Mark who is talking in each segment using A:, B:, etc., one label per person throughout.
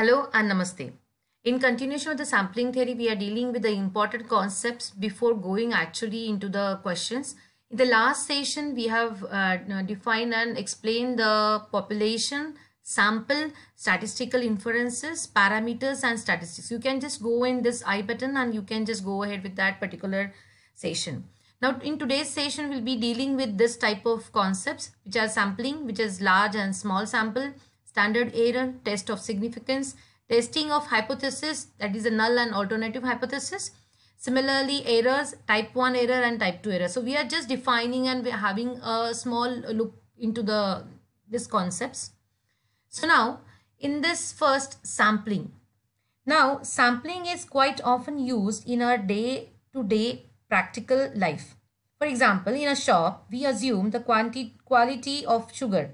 A: Hello and Namaste. In continuation of the sampling theory, we are dealing with the important concepts before going actually into the questions. In the last session, we have uh, defined and explained the population, sample, statistical inferences, parameters and statistics. You can just go in this I button and you can just go ahead with that particular session. Now in today's session, we'll be dealing with this type of concepts which are sampling, which is large and small sample, standard error, test of significance, testing of hypothesis, that is a null and alternative hypothesis. Similarly, errors, type 1 error and type 2 error. So we are just defining and we are having a small look into the these concepts. So now, in this first sampling. Now, sampling is quite often used in our day-to-day -day practical life. For example, in a shop, we assume the quantity, quality of sugar,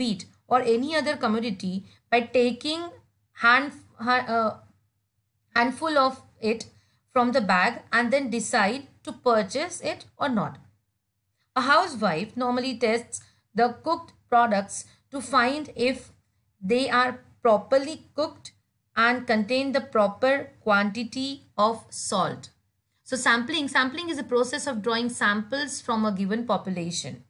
A: wheat or any other commodity by taking hand, uh, handful of it from the bag and then decide to purchase it or not. A housewife normally tests the cooked products to find if they are properly cooked and contain the proper quantity of salt. So sampling, sampling is a process of drawing samples from a given population.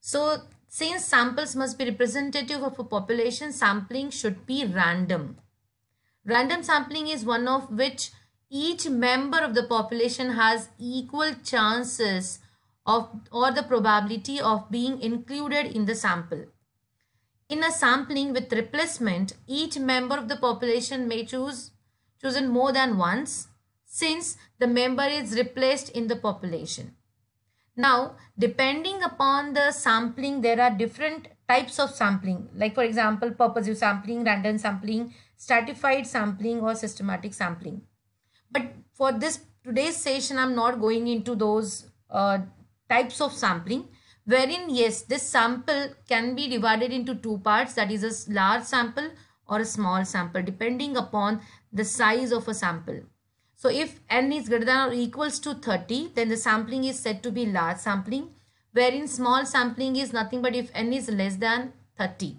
A: So since samples must be representative of a population, sampling should be random. Random sampling is one of which each member of the population has equal chances of or the probability of being included in the sample. In a sampling with replacement, each member of the population may choose chosen more than once since the member is replaced in the population. Now, depending upon the sampling, there are different types of sampling. Like for example, purposive sampling, random sampling, stratified sampling or systematic sampling. But for this today's session, I'm not going into those uh, types of sampling wherein yes, this sample can be divided into two parts that is a large sample or a small sample depending upon the size of a sample. So if n is greater than or equals to 30, then the sampling is said to be large sampling, wherein small sampling is nothing but if n is less than 30.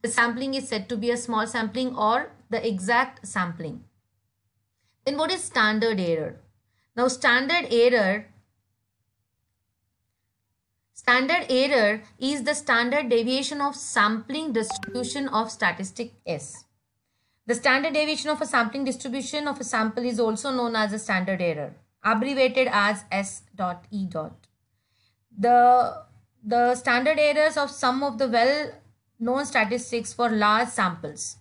A: The sampling is said to be a small sampling or the exact sampling. Then what is standard error? Now standard error Standard error is the standard deviation of sampling distribution of statistic S. The standard deviation of a sampling distribution of a sample is also known as a standard error, abbreviated as S. Dot Dot The, the standard errors of some of the well-known statistics for large samples.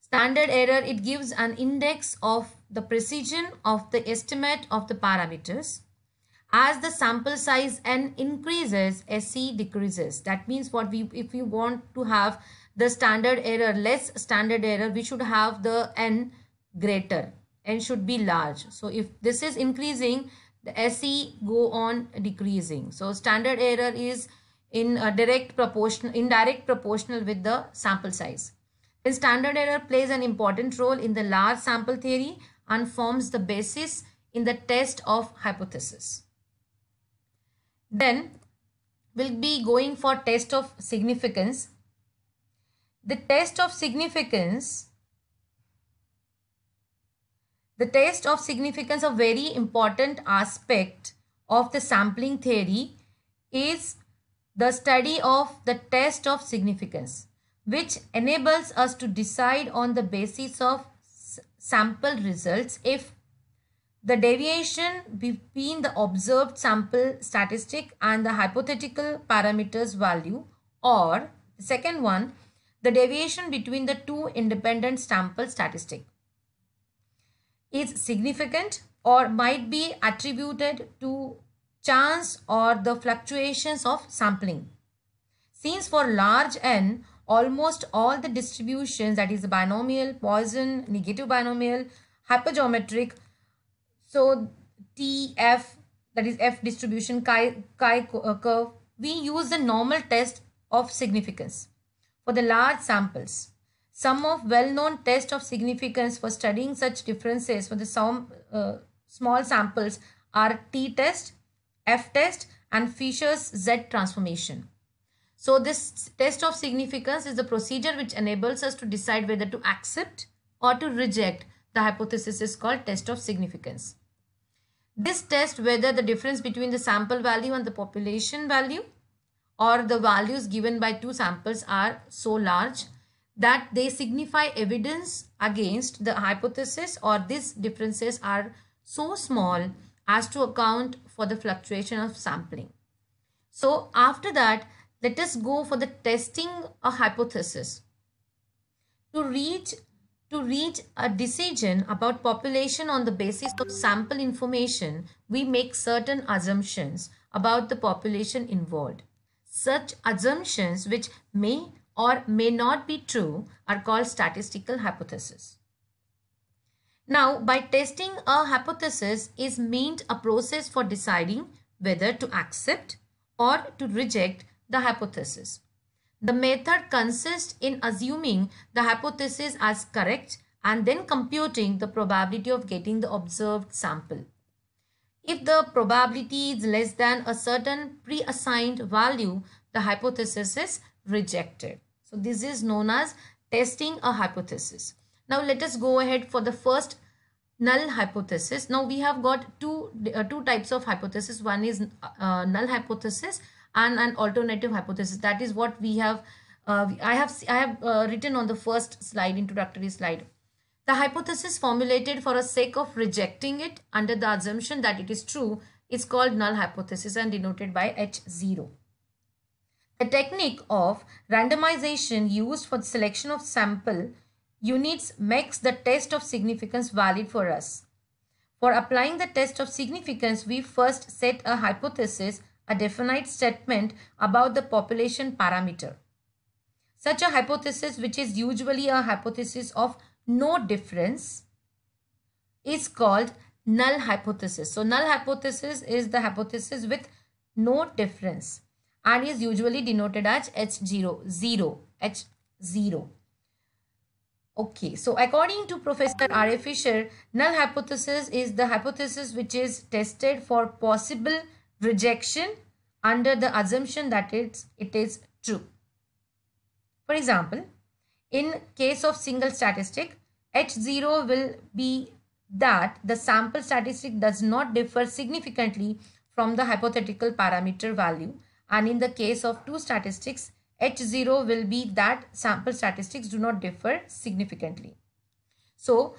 A: Standard error, it gives an index of the precision of the estimate of the parameters. As the sample size n increases, SE decreases. That means what we, if we want to have the standard error less standard error we should have the n greater n should be large so if this is increasing the se go on decreasing so standard error is in a direct proportional indirect proportional with the sample size then standard error plays an important role in the large sample theory and forms the basis in the test of hypothesis then we'll be going for test of significance the test of significance the test of significance a very important aspect of the sampling theory is the study of the test of significance which enables us to decide on the basis of sample results if the deviation between the observed sample statistic and the hypothetical parameters value or the second one the deviation between the two independent sample statistic is significant or might be attributed to chance or the fluctuations of sampling. Since for large n, almost all the distributions that is binomial, Poisson, negative binomial, hypergeometric, so T, F, that is F distribution, chi, chi uh, curve, we use the normal test of significance for the large samples. Some of well-known tests of significance for studying such differences for the some, uh, small samples are t-test, f-test and Fisher's Z transformation. So this test of significance is the procedure which enables us to decide whether to accept or to reject the hypothesis is called test of significance. This test whether the difference between the sample value and the population value or the values given by two samples are so large that they signify evidence against the hypothesis or these differences are so small as to account for the fluctuation of sampling. So after that, let us go for the testing a hypothesis. To reach, to reach a decision about population on the basis of sample information, we make certain assumptions about the population involved. Such assumptions which may or may not be true are called statistical hypotheses. Now, by testing a hypothesis is meant a process for deciding whether to accept or to reject the hypothesis. The method consists in assuming the hypothesis as correct and then computing the probability of getting the observed sample. If the probability is less than a certain pre-assigned value, the hypothesis is rejected. So this is known as testing a hypothesis. Now let us go ahead for the first null hypothesis. Now we have got two, uh, two types of hypothesis. One is uh, null hypothesis and an alternative hypothesis. That is what we have, uh, I have, I have uh, written on the first slide, introductory slide. The hypothesis formulated for a sake of rejecting it under the assumption that it is true is called null hypothesis and denoted by H0. The technique of randomization used for the selection of sample units makes the test of significance valid for us. For applying the test of significance, we first set a hypothesis, a definite statement about the population parameter. Such a hypothesis, which is usually a hypothesis of no difference is called null hypothesis. So null hypothesis is the hypothesis with no difference and is usually denoted as H0, 0, H0. Okay, so according to Professor R.A. Fisher, null hypothesis is the hypothesis which is tested for possible rejection under the assumption that it's, it is true. For example, in case of single statistic, H0 will be that the sample statistic does not differ significantly from the hypothetical parameter value and in the case of two statistics H0 will be that sample statistics do not differ significantly. So,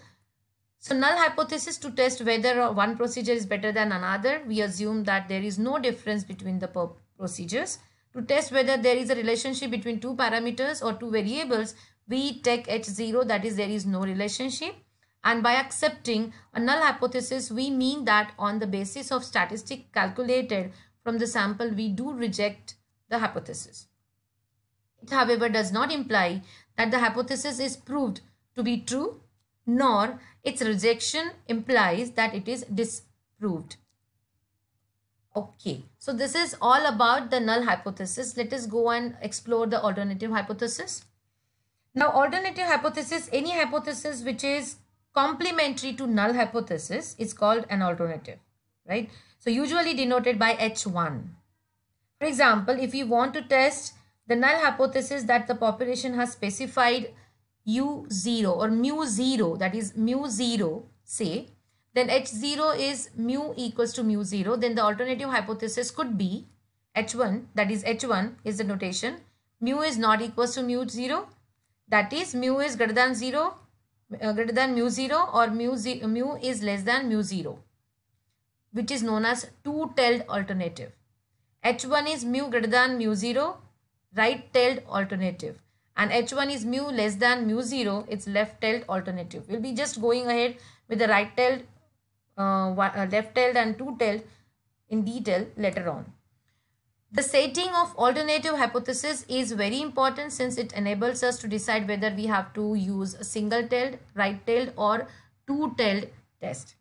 A: so null hypothesis to test whether one procedure is better than another we assume that there is no difference between the procedures. To test whether there is a relationship between two parameters or two variables we take H0 that is there is no relationship and by accepting a null hypothesis we mean that on the basis of statistic calculated from the sample we do reject the hypothesis. It however does not imply that the hypothesis is proved to be true nor its rejection implies that it is disproved. Okay, so this is all about the null hypothesis. Let us go and explore the alternative hypothesis. Now alternative hypothesis, any hypothesis which is complementary to null hypothesis is called an alternative, right? So usually denoted by H1. For example, if you want to test the null hypothesis that the population has specified u0 or mu0 that is mu0 say then h0 is mu equals to mu0 then the alternative hypothesis could be h1 that is h1 is the notation mu is not equals to mu0 that is mu is greater than 0 uh, greater than mu 0 or mu, mu is less than mu 0 which is known as two-tailed alternative. H1 is mu greater than mu 0 right-tailed alternative and h1 is mu less than mu 0 it's left-tailed alternative. We'll be just going ahead with the right-tailed, uh, uh left-tailed and two-tailed in detail later on. The setting of alternative hypothesis is very important since it enables us to decide whether we have to use single-tailed, right-tailed or two-tailed test.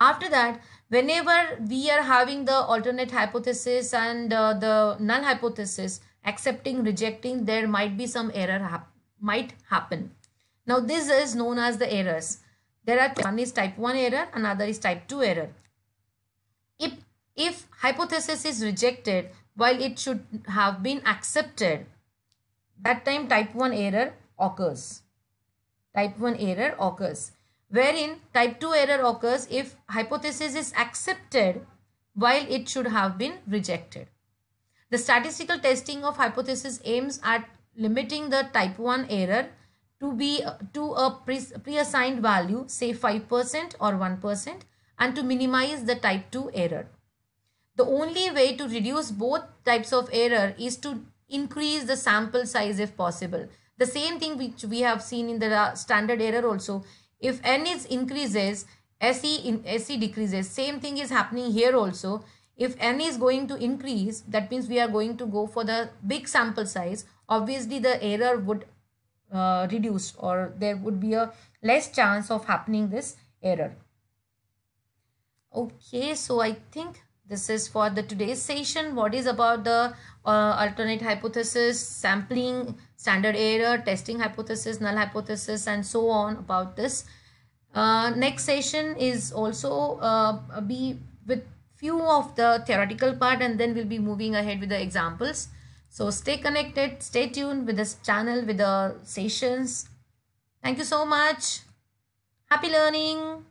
A: After that, whenever we are having the alternate hypothesis and uh, the null hypothesis, accepting, rejecting, there might be some error hap might happen. Now this is known as the errors. There are two. one is type 1 error, another is type 2 error. If, if hypothesis is rejected, while it should have been accepted. That time type 1 error occurs. Type 1 error occurs. Wherein type 2 error occurs if hypothesis is accepted while it should have been rejected. The statistical testing of hypothesis aims at limiting the type 1 error to be to a pre-assigned pre value say 5% or 1% and to minimize the type 2 error. The only way to reduce both types of error is to increase the sample size if possible. The same thing which we have seen in the standard error also. If n is increases, SE, in, SE decreases. Same thing is happening here also. If n is going to increase, that means we are going to go for the big sample size. Obviously, the error would uh, reduce or there would be a less chance of happening this error. Okay, so I think this is for the today's session what is about the uh, alternate hypothesis sampling standard error testing hypothesis null hypothesis and so on about this uh, next session is also uh, be with few of the theoretical part and then we'll be moving ahead with the examples so stay connected stay tuned with this channel with the sessions thank you so much happy learning